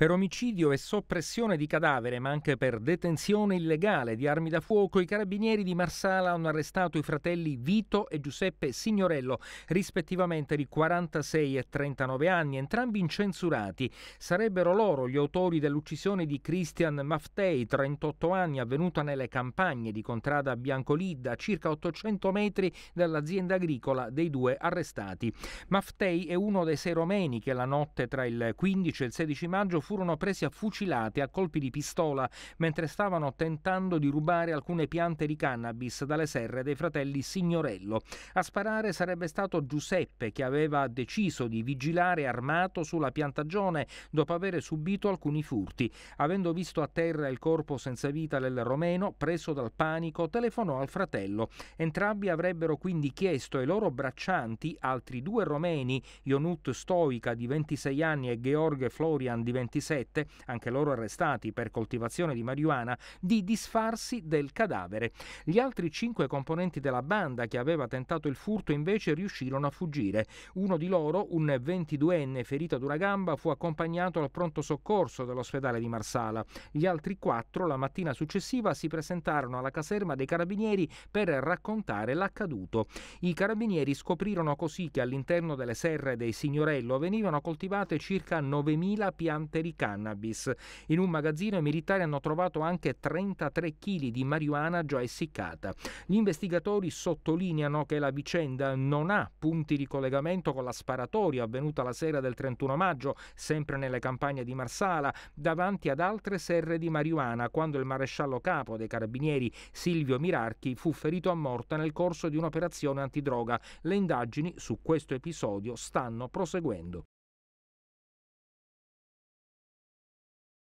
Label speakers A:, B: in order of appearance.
A: per omicidio e soppressione di cadavere, ma anche per detenzione illegale di armi da fuoco, i carabinieri di Marsala hanno arrestato i fratelli Vito e Giuseppe Signorello, rispettivamente di 46 e 39 anni, entrambi incensurati. Sarebbero loro gli autori dell'uccisione di Christian Maftei, 38 anni, avvenuta nelle campagne di Contrada Biancolidda, circa 800 metri dall'azienda agricola dei due arrestati. Maftei è uno dei sei romeni che la notte tra il 15 e il 16 maggio fu furono presi a fucilate a colpi di pistola mentre stavano tentando di rubare alcune piante di cannabis dalle serre dei fratelli Signorello. A sparare sarebbe stato Giuseppe che aveva deciso di vigilare armato sulla piantagione dopo aver subito alcuni furti. Avendo visto a terra il corpo senza vita del romeno, preso dal panico, telefonò al fratello. Entrambi avrebbero quindi chiesto ai loro braccianti, altri due romeni, Ionut Stoica di 26 anni e Georg Florian di 26 27, anche loro arrestati per coltivazione di marijuana, di disfarsi del cadavere. Gli altri cinque componenti della banda che aveva tentato il furto invece riuscirono a fuggire. Uno di loro, un 22enne ferito ad una gamba, fu accompagnato al pronto soccorso dell'ospedale di Marsala. Gli altri quattro la mattina successiva si presentarono alla caserma dei carabinieri per raccontare l'accaduto. I carabinieri scoprirono così che all'interno delle serre dei Signorello venivano coltivate circa 9.000 piante di cannabis. In un magazzino i militari hanno trovato anche 33 kg di marijuana già essiccata. Gli investigatori sottolineano che la vicenda non ha punti di collegamento con la sparatoria avvenuta la sera del 31 maggio, sempre nelle campagne di Marsala, davanti ad altre serre di marijuana, quando il maresciallo capo dei carabinieri Silvio Mirarchi fu ferito a morte nel corso di un'operazione antidroga. Le indagini su questo episodio stanno proseguendo.